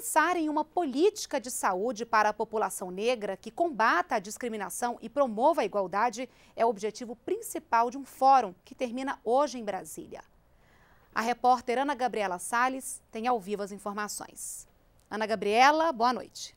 pensar em uma política de saúde para a população negra que combata a discriminação e promova a igualdade é o objetivo principal de um fórum que termina hoje em Brasília. A repórter Ana Gabriela Sales tem ao vivo as informações. Ana Gabriela, boa noite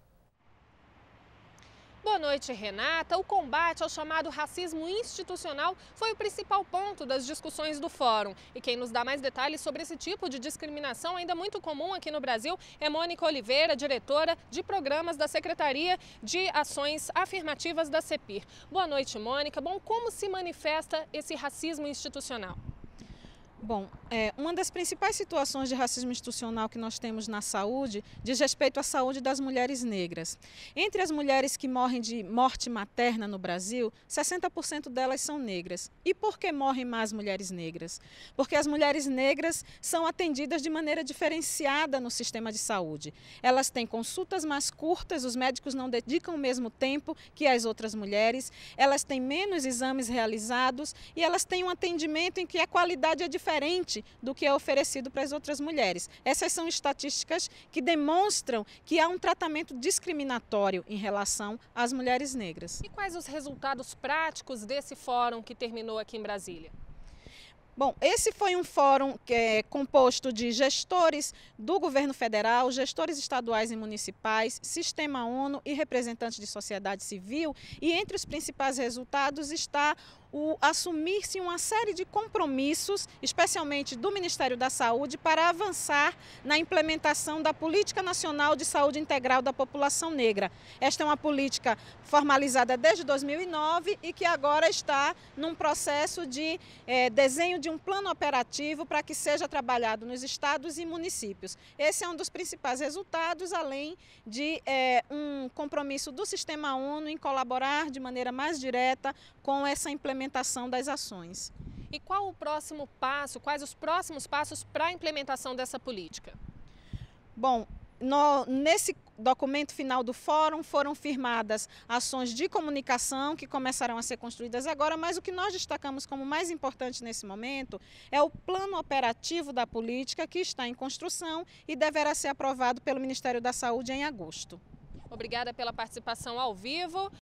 noite, Renata, o combate ao chamado racismo institucional foi o principal ponto das discussões do fórum. E quem nos dá mais detalhes sobre esse tipo de discriminação, ainda muito comum aqui no Brasil, é Mônica Oliveira, diretora de programas da Secretaria de Ações Afirmativas da CEPIR. Boa noite, Mônica. Bom, como se manifesta esse racismo institucional? Bom, é, uma das principais situações de racismo institucional que nós temos na saúde diz respeito à saúde das mulheres negras. Entre as mulheres que morrem de morte materna no Brasil, 60% delas são negras. E por que morrem mais mulheres negras? Porque as mulheres negras são atendidas de maneira diferenciada no sistema de saúde. Elas têm consultas mais curtas, os médicos não dedicam o mesmo tempo que as outras mulheres, elas têm menos exames realizados e elas têm um atendimento em que a qualidade é diferente diferente do que é oferecido para as outras mulheres. Essas são estatísticas que demonstram que há um tratamento discriminatório em relação às mulheres negras. E quais os resultados práticos desse fórum que terminou aqui em Brasília? Bom, esse foi um fórum que é composto de gestores do governo federal, gestores estaduais e municipais, Sistema ONU e representantes de sociedade civil. E entre os principais resultados está o assumir-se uma série de compromissos, especialmente do Ministério da Saúde, para avançar na implementação da Política Nacional de Saúde Integral da População Negra. Esta é uma política formalizada desde 2009 e que agora está num processo de é, desenho de um plano operativo para que seja trabalhado nos estados e municípios. Esse é um dos principais resultados, além de é, um compromisso do sistema ONU em colaborar de maneira mais direta com essa implementação das ações. E qual o próximo passo, quais os próximos passos para a implementação dessa política? Bom, no, nesse documento final do fórum foram firmadas ações de comunicação que começarão a ser construídas agora, mas o que nós destacamos como mais importante nesse momento é o plano operativo da política que está em construção e deverá ser aprovado pelo Ministério da Saúde em agosto. Obrigada pela participação ao vivo.